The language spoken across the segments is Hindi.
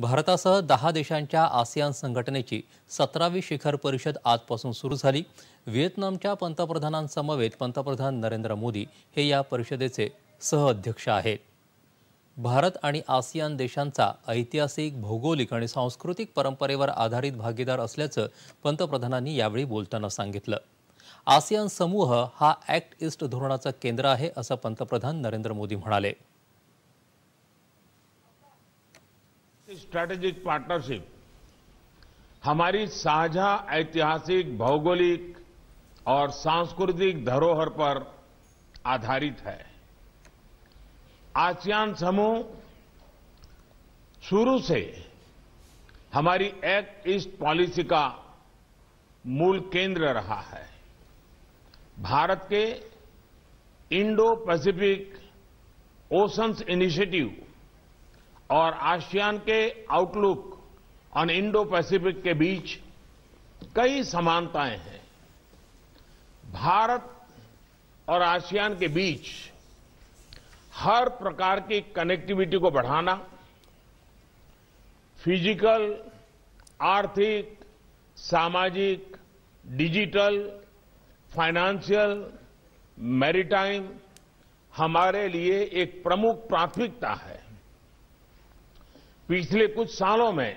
भारतासह दहा देशांच्या आसियान संघटनेची सतरावी शिखर परिषद आजपासून सुरू झाली व्हिएतनामच्या पंतप्रधानांसमवेत पंतप्रधान नरेंद्र मोदी हे या परिषदेचे सहअध्यक्ष आहेत भारत आणि आसियान देशांचा ऐतिहासिक भौगोलिक आणि सांस्कृतिक परंपरेवर आधारित भागीदार असल्याचं पंतप्रधानांनी यावेळी बोलताना सांगितलं आसियान समूह हा ॲक्ट ईस्ट धोरणाचं केंद्र आहे असं पंतप्रधान नरेंद्र मोदी म्हणाले स्ट्रैटेजिक पार्टनरशिप हमारी साझा ऐतिहासिक भौगोलिक और सांस्कृतिक धरोहर पर आधारित है आसियान समूह शुरू से हमारी एक्ट ईस्ट पॉलिसी का मूल केंद्र रहा है भारत के इंडो पैसिफिक ओशंस इनिशिएटिव और आसियान के आउटलुक ऑन इंडो पैसिफिक के बीच कई समानताएं हैं भारत और आसियान के बीच हर प्रकार की कनेक्टिविटी को बढ़ाना फिजिकल आर्थिक सामाजिक डिजिटल फाइनेंशियल मैरिटाइम हमारे लिए एक प्रमुख प्राथमिकता है पिछले कुछ सालों में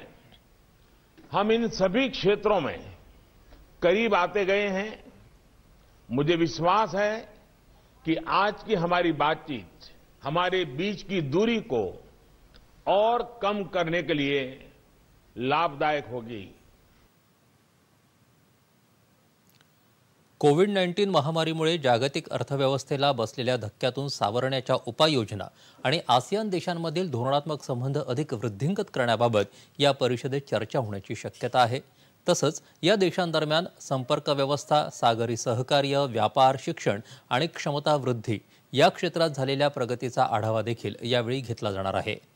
हम इन सभी क्षेत्रों में करीब आते गए हैं मुझे विश्वास है कि आज की हमारी बातचीत हमारे बीच की दूरी को और कम करने के लिए लाभदायक होगी कोविड नाईन्टीन महामारीमुळे जागतिक अर्थव्यवस्थेला बसलेल्या धक्क्यातून सावरण्याच्या उपाययोजना आणि आसियान देशांमधील धोरणात्मक संबंध अधिक वृद्धिंगत करण्याबाबत या परिषदेत चर्चा होण्याची शक्यता आहे तसंच या देशांदरम्यान संपर्क व्यवस्था सागरी सहकार्य व्यापार शिक्षण आणि क्षमता वृद्धी या क्षेत्रात झालेल्या प्रगतीचा आढावा देखील यावेळी घेतला जाणार आहे